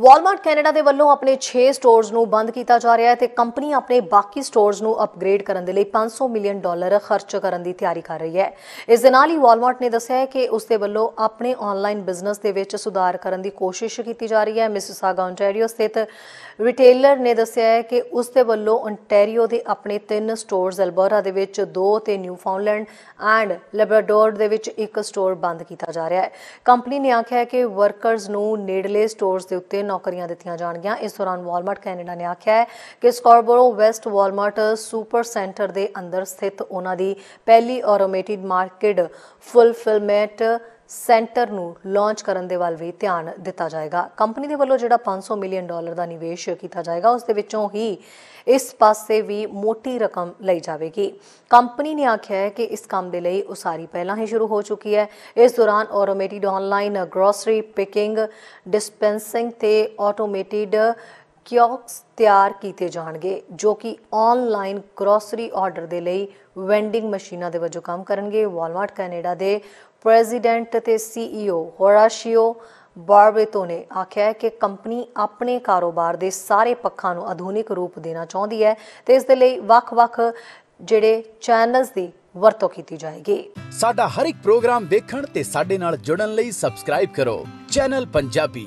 Walmart Canada ਦੇ ਵੱਲੋਂ ਆਪਣੇ 6 ਸਟੋਰਸ ਨੂੰ ਬੰਦ ਕੀਤਾ ਜਾ ਰਿਹਾ ਹੈ ਤੇ ਕੰਪਨੀ ਆਪਣੇ ਬਾਕੀ ਸਟੋਰਸ ਨੂੰ ਅਪਗ੍ਰੇਡ ਕਰਨ ਦੇ ਲਈ 500 ਮਿਲੀਅਨ ਡਾਲਰ ਖਰਚ ਕਰਨ ਦੀ ਤਿਆਰੀ ਕਰ ਰਹੀ ਹੈ ਇਸ ਦੇ ਨਾਲ ਹੀ ਵਾਲਮਾਰਟ ਨੇ ਦੱਸਿਆ ਹੈ ਕਿ ਉਸ ਦੇ ਵੱਲੋਂ ਆਪਣੇ ਆਨਲਾਈਨ ਬਿਜ਼ਨਸ ਦੇ ਵਿੱਚ ਸੁਧਾਰ ਕਰਨ ਦੀ ਕੋਸ਼ਿਸ਼ ਕੀਤੀ ਜਾ ਰਹੀ ਹੈ ਸਾਗਾ ਓਨਟਾਰੀਓ ਸਥਿਤ ਰਿਟੇਲਰ ਨੇ ਦੱਸਿਆ ਹੈ ਕਿ ਉਸ ਦੇ ਵੱਲੋਂ ਓਨਟਾਰੀਓ ਦੇ ਆਪਣੇ 3 ਸਟੋਰਸ ਐਲਬਰਾ ਦੇ ਵਿੱਚ 2 ਤੇ ਨਿਊਫਾਊਂਡਲੈਂਡ ਐਂਡ ਲੈਬਰਡੋਰ ਦੇ ਵਿੱਚ ਇੱਕ ਸਟੋਰ ਬੰਦ ਕੀਤਾ ਜਾ ਰਿਹਾ ਹੈ ਕੰਪਨੀ ਨੇ ਆਖਿਆ ਹੈ ਕਿ ਵਰਕਰਸ ਨੂੰ ਨੇੜਲੇ ਸਟੋਰਸ ਦੇ ਉੱਤੇ ਨੌਕਰੀਆਂ ਦਿੱਤੀਆਂ ਜਾਣਗੀਆਂ ਇਸ ਦੌਰਾਨ ਵਾਲਮਾਰਟ ਕੈਨੇਡਾ ਨੇ ਆਖਿਆ ਹੈ ਕਿ Scarborough West Walmart super centre ਦੇ ਅੰਦਰ ਸਥਿਤ ਉਹਨਾਂ ਦੀ ਪਹਿਲੀ ਆਟੋਮੇਟਿਡ ਮਾਰਕੀਟ ਫੁੱਲਫਿਲਮੈਂਟ ਸੈਂਟਰ ਨੂੰ ਲਾਂਚ ਕਰਨ ਦੇ ਵੱਲ ਵੀ ਧਿਆਨ ਦਿੱਤਾ ਜਾਏਗਾ ਕੰਪਨੀ ਦੇ ਵੱਲੋਂ ਜਿਹੜਾ 500 ਮਿਲੀਅਨ ਡਾਲਰ ਦਾ ਨਿਵੇਸ਼ ਕੀਤਾ ਜਾਏਗਾ ਉਸ ਦੇ ਵਿੱਚੋਂ ਹੀ ਇਸ ਪਾਸੇ ਵੀ ਮੋਟੀ ਰਕਮ ਲਈ ਜਾਵੇਗੀ ਕੰਪਨੀ ਨੇ ਆਖਿਆ ਹੈ ਕਿ ਇਸ ਕੰਮ ਦੇ ਲਈ ਉਸਾਰੀ ਪਹਿਲਾਂ ਹੀ ਸ਼ੁਰੂ ਹੋ ਚੁੱਕੀ ਹੈ ਇਸ ਦੌਰਾਨ automated online grocery picking dispensing ਤੇ ਆਟੋਮੇਟਿਡ ਕਿਓਕਸ ਤਿਆਰ ਕੀਤੇ ਜਾਣਗੇ ਜੋ ਕਿ ਆਨਲਾਈਨ ਗਰੋਸਰੀ ਆਰਡਰ ਦੇ ਲਈ ਵੈਂਡਿੰਗ ਮਸ਼ੀਨਾਂ ਦੇ ਵਜੋਂ ਕੰਮ ਕਰਨਗੇ ਵਾਲਮਾਰਟ ਕੈਨੇਡਾ ਦੇ ਪ੍ਰੈਜ਼ੀਡੈਂਟ ਤੇ ਸੀਈਓ ਹੋਰਾਸ਼ੀਓ ਬਾਰਬੇਟੋ ਨੇ ਆਖਿਆ ਕਿ ਕੰਪਨੀ ਆਪਣੇ ਕਾਰੋਬਾਰ ਦੇ ਸਾਰੇ ਪੱਖਾਂ ਨੂੰ ਆਧੁਨਿਕ ਰੂਪ ਦੇਣਾ ਚਾਹੁੰਦੀ ਹੈ ਤੇ ਇਸ ਦੇ ਲਈ ਵੱਖ-ਵੱਖ ਜਿਹੜੇ ਚੈਨਲਸ ਦੀ ਵਰਤੋਂ ਕੀਤੀ ਜਾਏਗੀ ਸਾਡਾ ਹਰ ਇੱਕ ਪ੍ਰੋਗਰਾਮ ਦੇਖਣ ਤੇ ਸਾਡੇ ਨਾਲ ਜੁੜਨ ਲਈ ਸਬਸਕ੍ਰਾਈਬ ਕਰੋ ਚੈਨਲ ਪੰਜਾਬੀ